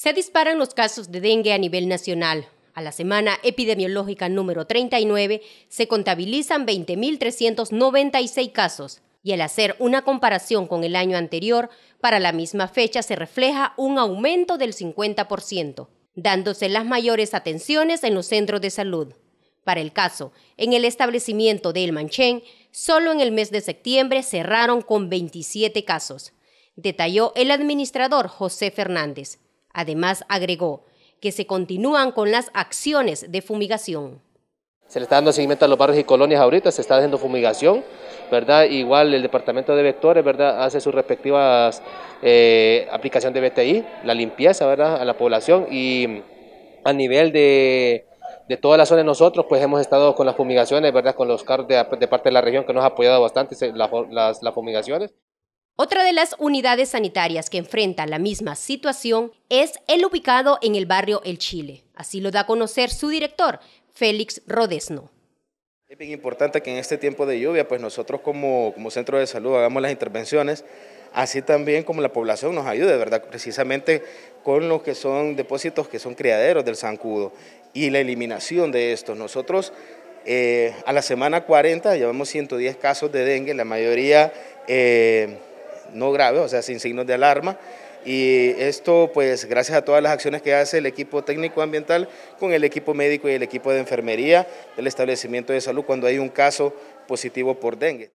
Se disparan los casos de dengue a nivel nacional. A la semana epidemiológica número 39 se contabilizan 20.396 casos y al hacer una comparación con el año anterior, para la misma fecha se refleja un aumento del 50%, dándose las mayores atenciones en los centros de salud. Para el caso, en el establecimiento de El Manchén, solo en el mes de septiembre cerraron con 27 casos, detalló el administrador José Fernández. Además, agregó que se continúan con las acciones de fumigación. Se le está dando seguimiento a los barrios y colonias ahorita, se está haciendo fumigación, ¿verdad? Igual el departamento de vectores, ¿verdad? Hace sus respectivas aplicaciones eh, aplicación de BTI, la limpieza, ¿verdad? A la población y a nivel de, toda la zona de nosotros, pues hemos estado con las fumigaciones, ¿verdad? Con los carros de, parte de la región que nos ha apoyado bastante las, las fumigaciones. Otra de las unidades sanitarias que enfrenta la misma situación es el ubicado en el barrio El Chile. Así lo da a conocer su director, Félix Rodesno. Es bien importante que en este tiempo de lluvia, pues nosotros como, centro de salud hagamos las intervenciones, así también como la población nos ayude, ¿verdad? Precisamente con los que son depósitos que son criaderos del zancudo y la eliminación de estos. Nosotros eh, a la semana 40 llevamos 110 casos de dengue, la mayoría eh, no grave, o sea, sin signos de alarma. Y esto, pues, gracias a todas las acciones que hace el equipo técnico ambiental con el equipo médico y el equipo de enfermería del establecimiento de salud cuando hay un caso positivo por dengue.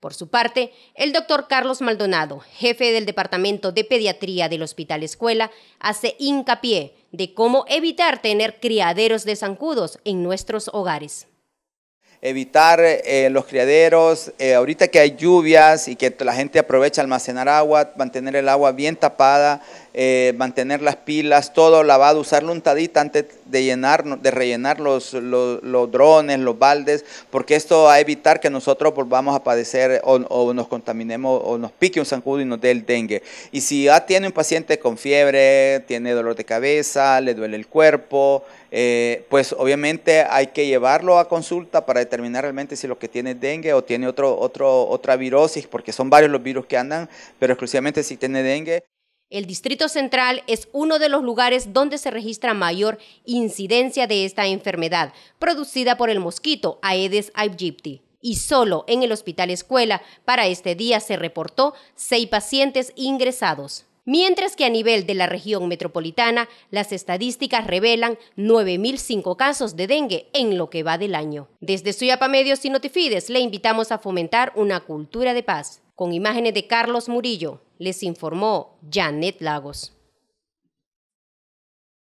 Por su parte, el doctor Carlos Maldonado, jefe del Departamento de Pediatría del Hospital Escuela, hace hincapié de cómo evitar tener criaderos de zancudos en nuestros hogares evitar eh, los criaderos, eh, ahorita que hay lluvias y que la gente aprovecha almacenar agua, mantener el agua bien tapada, eh, mantener las pilas, todo lavado, usar untadita antes de llenar, de rellenar los, los, drones, los baldes, porque esto va a evitar que nosotros volvamos a padecer o, nos contaminemos o nos pique un zancudo y nos dé el dengue. Y si ya tiene un paciente con fiebre, tiene dolor de cabeza, le duele el cuerpo, eh, pues obviamente hay que llevarlo a consulta para determinar realmente si lo que tiene es dengue o tiene otro, otro, otra virosis, porque son varios los virus que andan, pero exclusivamente si tiene dengue. El Distrito Central es uno de los lugares donde se registra mayor incidencia de esta enfermedad, producida por el mosquito Aedes aegypti. Y solo en el Hospital Escuela para este día se reportó seis pacientes ingresados mientras que a nivel de la región metropolitana las estadísticas revelan 9.005 casos de dengue en lo que va del año. Desde Suyapa Medios y Notifides le invitamos a fomentar una cultura de paz. Con imágenes de Carlos Murillo, les informó Janet Lagos.